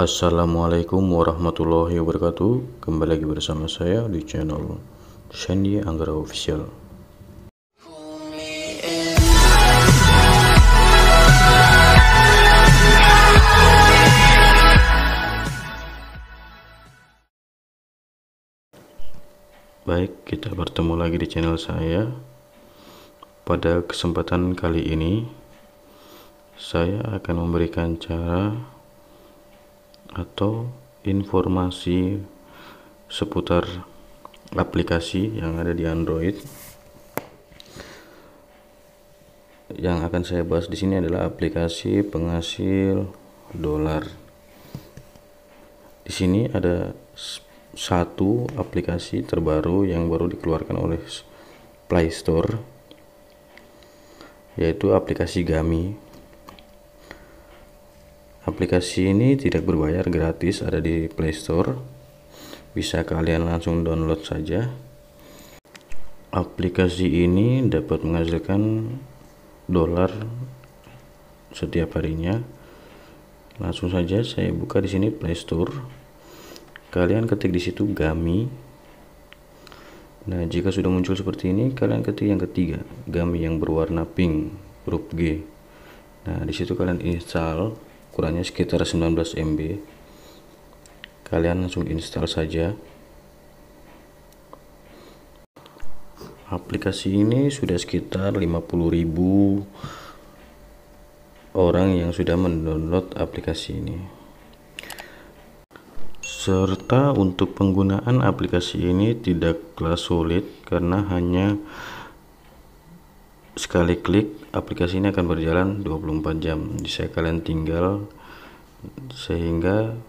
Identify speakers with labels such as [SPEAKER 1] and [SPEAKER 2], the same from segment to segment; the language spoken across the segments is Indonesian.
[SPEAKER 1] Assalamualaikum warahmatullahi wabarakatuh Kembali lagi bersama saya di channel Sandy Anggara Official Baik, kita bertemu lagi di channel saya Pada kesempatan kali ini Saya akan memberikan cara atau informasi seputar aplikasi yang ada di Android. Yang akan saya bahas di sini adalah aplikasi penghasil dolar. Di sini ada satu aplikasi terbaru yang baru dikeluarkan oleh Play Store yaitu aplikasi Gami aplikasi ini tidak berbayar gratis ada di Play Store bisa kalian langsung download saja aplikasi ini dapat menghasilkan dolar setiap harinya langsung saja saya buka di sini Play Store kalian ketik di situ Gami nah jika sudah muncul seperti ini kalian ketik yang ketiga Gami yang berwarna pink huruf G nah disitu kalian install ukurannya sekitar 19 MB kalian langsung install saja aplikasi ini sudah sekitar 50.000 orang yang sudah mendownload aplikasi ini serta untuk penggunaan aplikasi ini tidaklah sulit karena hanya sekali klik aplikasi ini akan berjalan 24 jam bisa kalian tinggal sehingga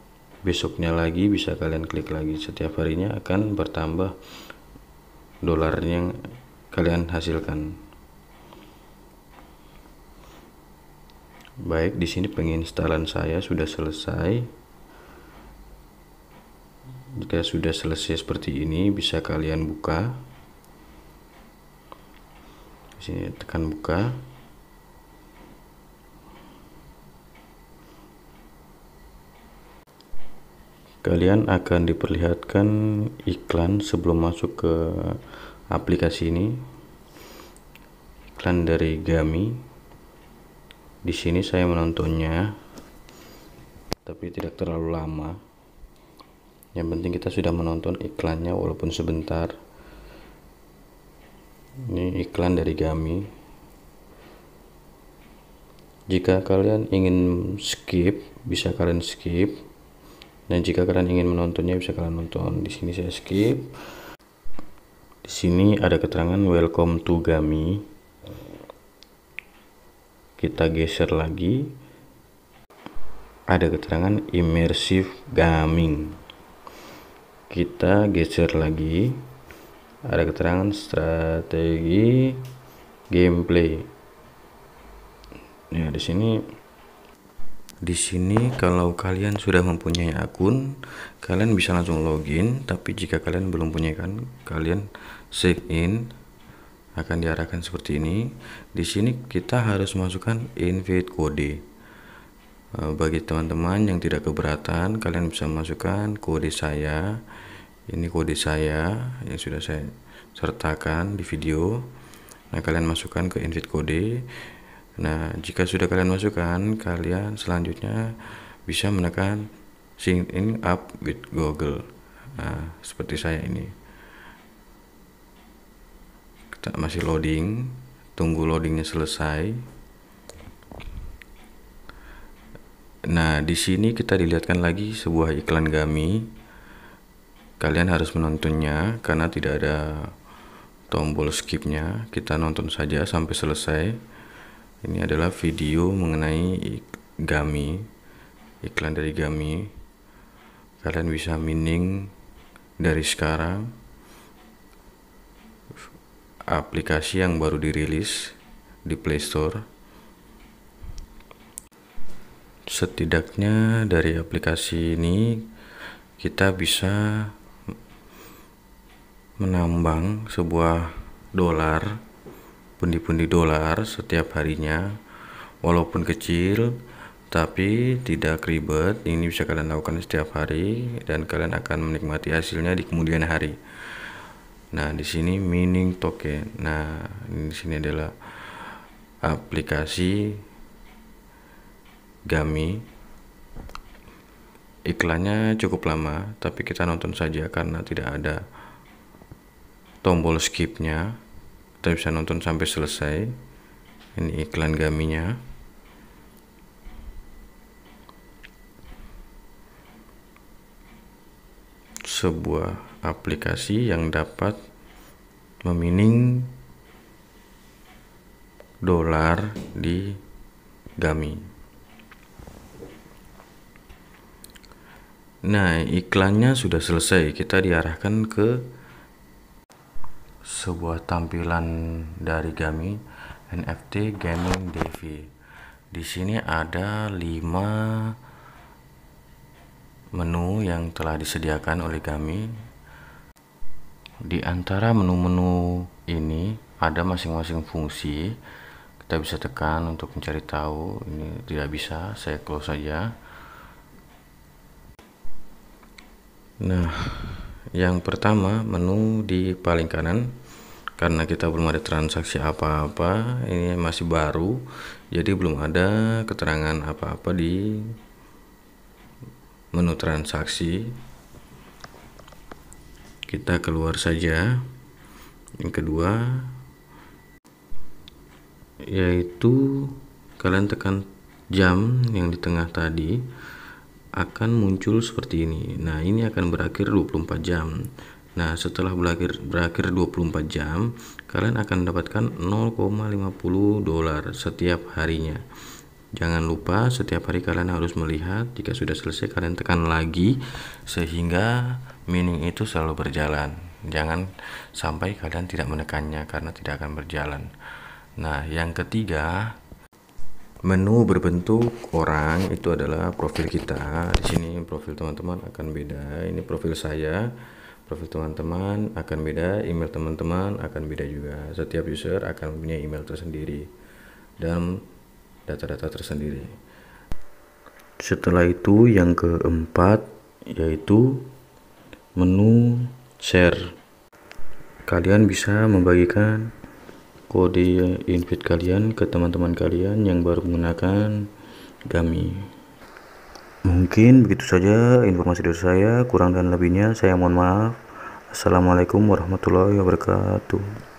[SPEAKER 1] besoknya lagi bisa kalian klik lagi setiap harinya akan bertambah dolar yang kalian hasilkan baik di sini penginstalan saya sudah selesai jika sudah selesai seperti ini bisa kalian buka di sini tekan buka kalian akan diperlihatkan iklan sebelum masuk ke aplikasi ini iklan dari Gami di sini saya menontonnya tapi tidak terlalu lama yang penting kita sudah menonton iklannya walaupun sebentar ini iklan dari kami. Jika kalian ingin skip, bisa kalian skip. Dan jika kalian ingin menontonnya bisa kalian nonton. Di sini saya skip. Di sini ada keterangan welcome to Gami. Kita geser lagi. Ada keterangan immersive gaming. Kita geser lagi ada keterangan strategi gameplay Nah di sini di sini kalau kalian sudah mempunyai akun kalian bisa langsung login tapi jika kalian belum punya kan kalian sign in akan diarahkan seperti ini di sini kita harus masukkan invite kode eh, bagi teman-teman yang tidak keberatan kalian bisa masukkan kode saya ini kode saya yang sudah saya sertakan di video nah kalian masukkan ke invite kode nah jika sudah kalian masukkan kalian selanjutnya bisa menekan sign in up with Google nah seperti saya ini kita masih loading tunggu loadingnya selesai Nah, di sini kita dilihatkan lagi sebuah iklan Gami Kalian harus menontonnya karena tidak ada tombol skipnya. Kita nonton saja sampai selesai. Ini adalah video mengenai Gami, iklan dari Gami. Kalian bisa mining dari sekarang aplikasi yang baru dirilis di playstore Setidaknya dari aplikasi ini kita bisa menambang sebuah dolar, pundi-pundi dolar setiap harinya, walaupun kecil tapi tidak ribet. Ini bisa kalian lakukan setiap hari dan kalian akan menikmati hasilnya di kemudian hari. Nah, di sini mining token. Nah, di sini adalah aplikasi Gami iklannya cukup lama tapi kita nonton saja karena tidak ada tombol skipnya kita bisa nonton sampai selesai ini iklan gaminya sebuah aplikasi yang dapat memining dolar di Gami. Nah, iklannya sudah selesai. Kita diarahkan ke sebuah tampilan dari Gami NFT Gaming Devi. Di sini ada 5 menu yang telah disediakan oleh Gami. Di antara menu-menu ini ada masing-masing fungsi. Kita bisa tekan untuk mencari tahu. Ini tidak bisa, saya close saja. Nah, yang pertama menu di paling kanan karena kita belum ada transaksi apa-apa ini masih baru jadi belum ada keterangan apa-apa di menu transaksi kita keluar saja yang kedua yaitu kalian tekan jam yang di tengah tadi akan muncul seperti ini nah ini akan berakhir 24 jam Nah, setelah berakhir, berakhir 24 jam, kalian akan mendapatkan 0,50 dolar setiap harinya. Jangan lupa setiap hari kalian harus melihat jika sudah selesai kalian tekan lagi sehingga mining itu selalu berjalan. Jangan sampai kalian tidak menekannya karena tidak akan berjalan. Nah, yang ketiga, menu berbentuk orang itu adalah profil kita. Di sini profil teman-teman akan beda. Ini profil saya profil teman-teman akan beda, email teman-teman akan beda juga. Setiap user akan punya email tersendiri dan data-data tersendiri. Setelah itu yang keempat yaitu menu share. Kalian bisa membagikan kode invite kalian ke teman-teman kalian yang baru menggunakan Gami. Mungkin begitu saja informasi dari saya, kurang dan lebihnya saya mohon maaf. Assalamualaikum warahmatullahi wabarakatuh.